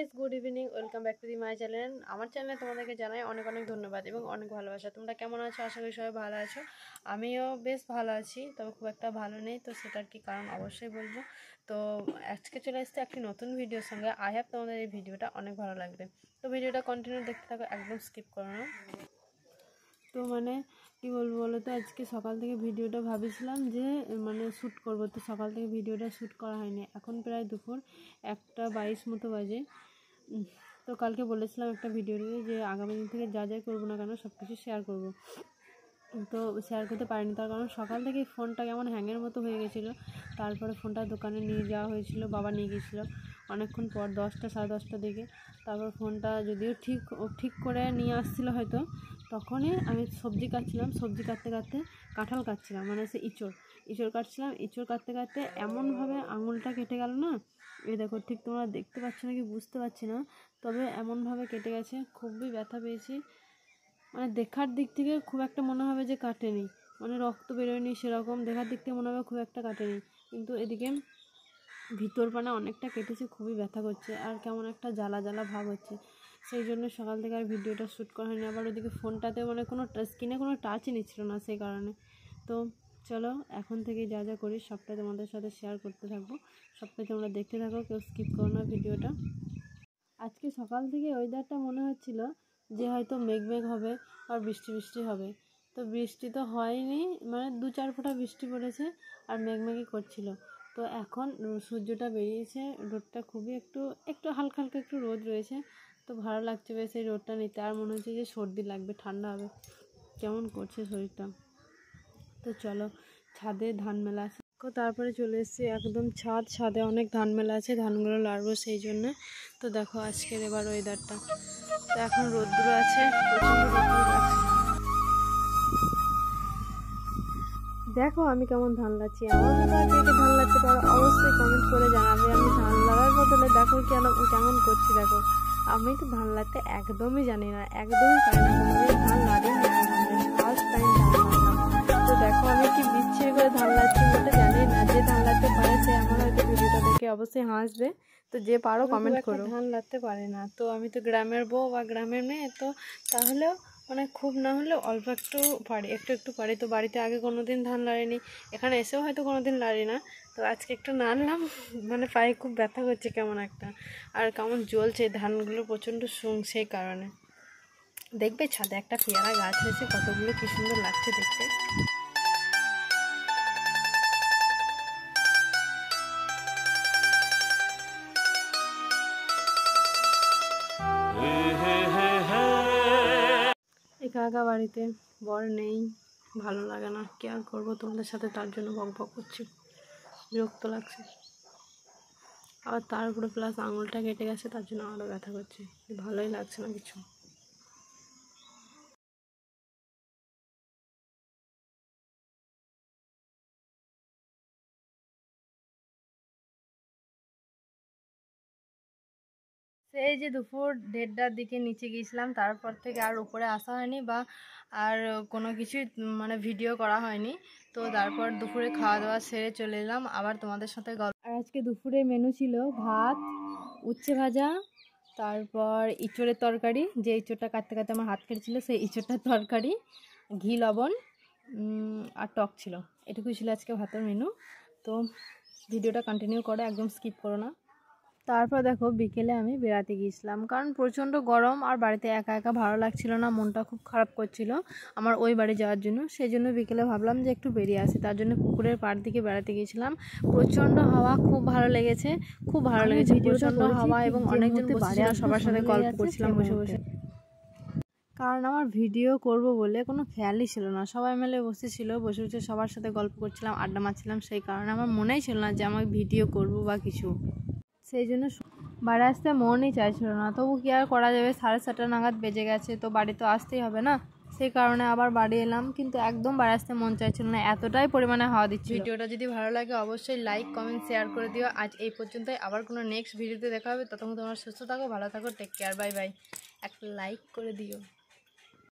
guys good evening welcome back to the my channel আমার চ্যানেলে তোমাদেরকে জানাই অনেক অনেক ধন্যবাদ এবং অনেক ভালোবাসা তোমরা কেমন আছো আশা করি সবাই ভালো আছো আমিও বেশ ভালো আছি তবে খুব একটা ভালো নেই তো সেটার কি কারণ অবশ্যই বলবো তো আজকে চলে আসতে একটি নতুন ভিডিওর সঙ্গে আই হ্যাভ তোমাদের এই ভিডিওটা অনেক ভালো লাগবে তো ভিডিওটা কন্টিনিউ দেখতে থাকো একদম স্কিপ করো না তো মানে কি বলবো বলো তো আজকে সকাল থেকে ভিডিওটা ভাবিছিলাম যে মানে শ্যুট করবো তো সকাল থেকে ভিডিওটা শ্যুট করা হয়নি এখন প্রায় দুপুর একটা বাইশ মতো বাজে তো কালকে বলেছিলাম একটা ভিডিও নিয়ে যে আগামী দিন থেকে যা যাই করবো না কেন সব কিছু শেয়ার করব তো শেয়ার করতে পারিনি তার কারণ সকাল থেকেই ফোনটা কেমন হ্যাংয়ের মতো হয়ে গেছিলো তারপরে ফোনটা দোকানে নিয়ে যাওয়া হয়েছিল বাবা নিয়ে গেছিলো অনেকক্ষণ পর দশটা সাড়ে দশটার দিকে তারপর ফোনটা যদিও ঠিক ঠিক করে নিয়ে আসছিলো হয়তো তখনই আমি সবজি কাটছিলাম সবজি কাটতে কাটতে কাঁঠাল কাটছিলাম মানে সে ইঁচড় ইঁচড় কাটছিলাম ইঁচড় কাটতে কাটতে এমনভাবে আঙুলটা কেটে গেল না এ দেখো ঠিক তোমরা দেখতে পাচ্ছ না কি বুঝতে পারছি না তবে এমনভাবে কেটে গেছে খুবই ব্যথা পেয়েছি মানে দেখার দিক থেকে খুব একটা মনে হবে যে কাটেনি মানে রক্ত বেরোয়নি সেরকম দেখার দিক থেকে মনে হবে খুব একটা কাটেনি কিন্তু এদিকে ভিতর পানা অনেকটা কেটেছে খুবই ব্যথা করছে আর কেমন একটা জ্বালা জ্বালা ভাব হচ্ছে সেই জন্য সকাল থেকে আর ভিডিওটা শ্যুট করা হয়নি আবার ওদিকে ফোনটাতে মানে কোনো স্ক্রিনে কোনো টাচই নিচ্ছিল না সেই কারণে তো চলো এখন থেকে যা যা করি সবটাই তোমাদের সাথে শেয়ার করতে থাকবো সবটাই তোমরা দেখতে থাকো কেউ স্কিপ করো না ভিডিওটা আজকে সকাল থেকে ওয়েদারটা মনে হচ্ছিল যে হয়তো মেঘ মেঘ হবে আর বৃষ্টি বৃষ্টি হবে তো বৃষ্টি তো হয়নি মানে দু চার ফোঁটা বৃষ্টি পড়েছে আর মেঘমেঘি করছিল তো এখন সূর্যটা বেরিয়েছে রোদটা খুবই একটু একটু হালকা হালকা একটু রোদ রয়েছে তো ভালো লাগছে বেশ এই রোদটা নিতে আর মনে হচ্ছে যে সর্দি লাগবে ঠান্ডা হবে কেমন করছে শরীরটা তো চলো ছাদে ধান মেলা আছে তারপরে চলে এসেছি একদম ছাদ ছাদে অনেক ধান মেলা আছে ধানগুলো লাড়বো সেই জন্য তো দেখো আজকের এবার ওয়েদারটা তো এখন রোদ্দুর আছে দেখো আমি কেমন ধান লাচ্ছি আমাকে ধান লাগছে তারা অবশ্যই কমেন্ট করে জানাবে আমি ধান লাগার বদলে দেখো কেন কেমন করছি দেখো আমি তো ধান লাগতে একদমই জানি না একদমই পারি না কোনোদিন ধান লাড়ি ফার্স্ট টাইম তো দেখো আমি কি বিচ্ছির করে ধান লাগছি বলতে জানি না যে ধান লাগতে পারে সে আমার হয়তো ভিডিওটা দেখে অবশ্যই হাসবে তো যে পারো কমেন্ট করো ধান লাগতে পারে না তো আমি তো গ্রামের বউ বা গ্রামের মেয়ে তো তাহলেও মানে খুব না হলে অল্প একটু পারি একটু একটু পারি তো বাড়িতে আগে কোনো দিন ধান লাড়িনি এখানে এসেও হয়তো কোনো দিন লাড়ি না তো আজকে একটু নাড়লাম মানে পায়ে খুব ব্যথা করছে কেমন একটা আর কেমন জ্বলছে ধানগুলো প্রচণ্ড সুং সেই কারণে দেখবে ছাদে একটা পেয়ারা গাছ হয়েছে কতগুলো কী সুন্দর লাগছে দেখতে একা বাড়িতে বর নেই ভালো লাগে না আর করবো তোমাদের সাথে তার জন্য বক বক করছি বিরক্ত লাগছে আবার তার উপরে প্লাস আঙুলটা কেটে গেছে তার জন্য আরও ব্যথা করছে ভালোই লাগছে না কিছু এই যে দুপুর দেড়টার দিকে নিচে গিয়েছিলাম তারপর থেকে আর উপরে আসা হয়নি বা আর কোনো কিছুই মানে ভিডিও করা হয়নি তো তারপর দুপুরে খাওয়া দাওয়া সেরে চলে এলাম আবার তোমাদের সাথে গল্প আর আজকে দুপুরের মেনু ছিল ভাত উচ্ছে ভাজা তারপর ইঁচড়ের তরকারি যে ইঁচড়টা কাটতে কাটতে আমার হাত কেটেছিল সেই ইঁচড়টার তরকারি ঘি লবণ আর টক ছিল এটুকুই ছিল আজকে ভাতের মেনু তো ভিডিওটা কন্টিনিউ করো একদম স্কিপ করো না তারপর দেখো বিকেলে আমি বেড়াতে গিয়েছিলাম কারণ প্রচণ্ড গরম আর বাড়িতে একা একা ভালো লাগছিল না মনটা খুব খারাপ করছিল আমার ওই বাড়ি যাওয়ার জন্য সেই জন্য বিকেলে ভাবলাম যে একটু বেরিয়ে আসি তার জন্য পুকুরের পাড় দিকে বেড়াতে গিয়েছিলাম প্রচণ্ড হাওয়া খুব ভালো লেগেছে খুব ভালো লেগেছে প্রচণ্ড হাওয়া এবং অনেকজন বাড়ি আর সবার সাথে গল্প করছিলাম বসে বসে কারণ আমার ভিডিও করব বলে কোনো খেয়ালই ছিল না সবাই মিলে বসেছিল বসে বসে সবার সাথে গল্প করছিলাম আড্ডা মারছিলাম সেই কারণে আমার মনেই ছিল না যে আমি ভিডিও করব বা কিছু সেই জন্য বাড়ি আসতে মনই চাইছিল না তবু কি আর করা যাবে সাড়ে সাতটা নাগাদ বেজে গেছে তো বাড়ি তো আসতেই হবে না সেই কারণে আবার বাড়ি এলাম কিন্তু একদম বাড়ি আসতে মন চাইছিল না এতটাই পরিমাণে হাওয়া দিচ্ছে ভিডিওটা যদি ভালো লাগে অবশ্যই লাইক কমেন্ট শেয়ার করে দিও আজ এই পর্যন্তই আবার কোনো নেক্সট ভিডিওতে দেখা হবে ততক্ষণ তোমার সুস্থ থাকো ভালো থাকো টেক কেয়ার বাই বাই একটা লাইক করে দিও